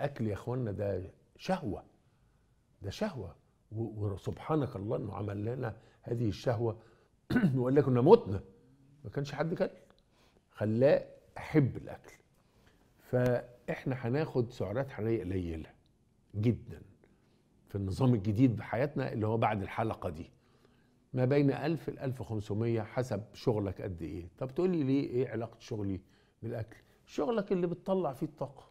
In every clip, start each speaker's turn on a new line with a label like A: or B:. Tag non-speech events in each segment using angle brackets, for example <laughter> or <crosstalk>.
A: الاكل يا اخوانا ده شهوه ده شهوه وسبحانك الله انه عمل لنا هذه الشهوه <clears throat> وقال لك كنا متنا ما كانش حد كان خلاه احب الاكل فاحنا هناخد سعرات حراريه قليله جدا في النظام الجديد بحياتنا اللي هو بعد الحلقه دي ما بين 1000 ل 1500 حسب شغلك قد ايه طب تقول لي ليه ايه علاقه شغلي بالاكل شغلك اللي بتطلع فيه الطاقه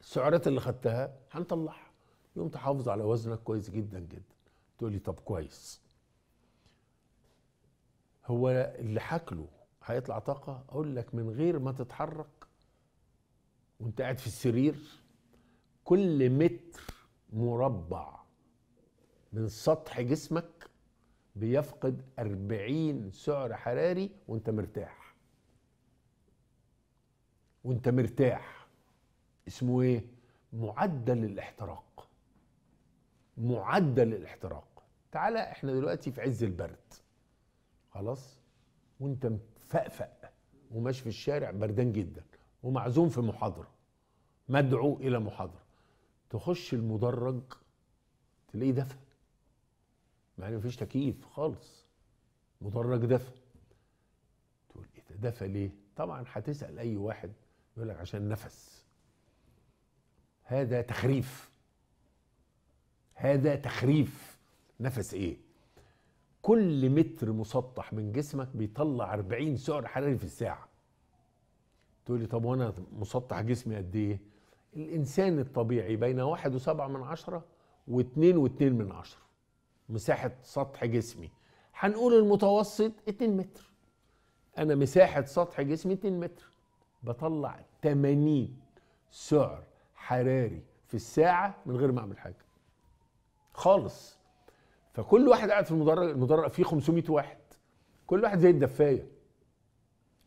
A: السعرات اللي خدتها هنطلعها يوم تحافظ على وزنك كويس جدا جدا تقول لي طب كويس هو اللي حاكله هيطلع طاقة أقول لك من غير ما تتحرك وانت قاعد في السرير كل متر مربع من سطح جسمك بيفقد 40 سعر حراري وانت مرتاح وانت مرتاح اسمه ايه معدل الاحتراق معدل الاحتراق تعالى احنا دلوقتي في عز البرد خلاص وانت مفقفق وماشي في الشارع بردان جدا ومعزوم في محاضره مدعو الى محاضره تخش المدرج تلاقيه دفى مع ان مفيش تكييف خالص مدرج دفى تقول ايه ده دفى ليه؟ طبعا هتسال اي واحد يقول لك عشان نفس هذا تخريف هذا تخريف نفس ايه كل متر مسطح من جسمك بيطلع 40 سعر حراري في الساعه تقول لي طب وانا مسطح جسمي قد ايه الانسان الطبيعي بين واحد وسبعة من عشرة واتنين واتنين من عشرة مساحة سطح جسمي هنقول المتوسط 2 متر انا مساحة سطح جسمي 2 متر بطلع 80 سعر حراري في الساعه من غير ما اعمل حاجه خالص فكل واحد قاعد في المدرج المدرج فيه 500 واحد كل واحد زي الدفايه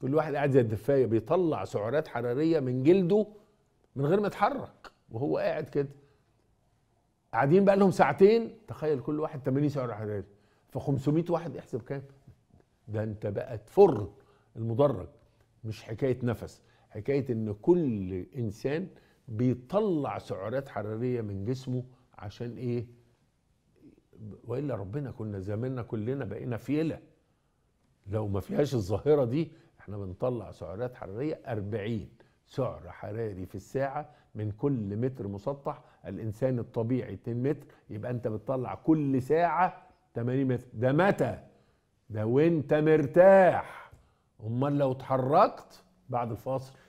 A: كل واحد قاعد زي الدفايه بيطلع سعرات حراريه من جلده من غير ما يتحرك وهو قاعد كده قاعدين بقى لهم ساعتين تخيل كل واحد 80 سعر حراري ف 500 واحد احسب كام ده انت بقى تفر المدرج مش حكايه نفس حكايه ان كل انسان بيطلع سعرات حراريه من جسمه عشان ايه والا ربنا كنا زماننا كلنا بقينا فيله لو ما فيهاش الظاهره دي احنا بنطلع سعرات حراريه 40 سعر حراري في الساعه من كل متر مسطح الانسان الطبيعي 2 متر يبقى انت بتطلع كل ساعه 80 متر ده متى ده وانت مرتاح امال لو اتحركت بعد الفاصل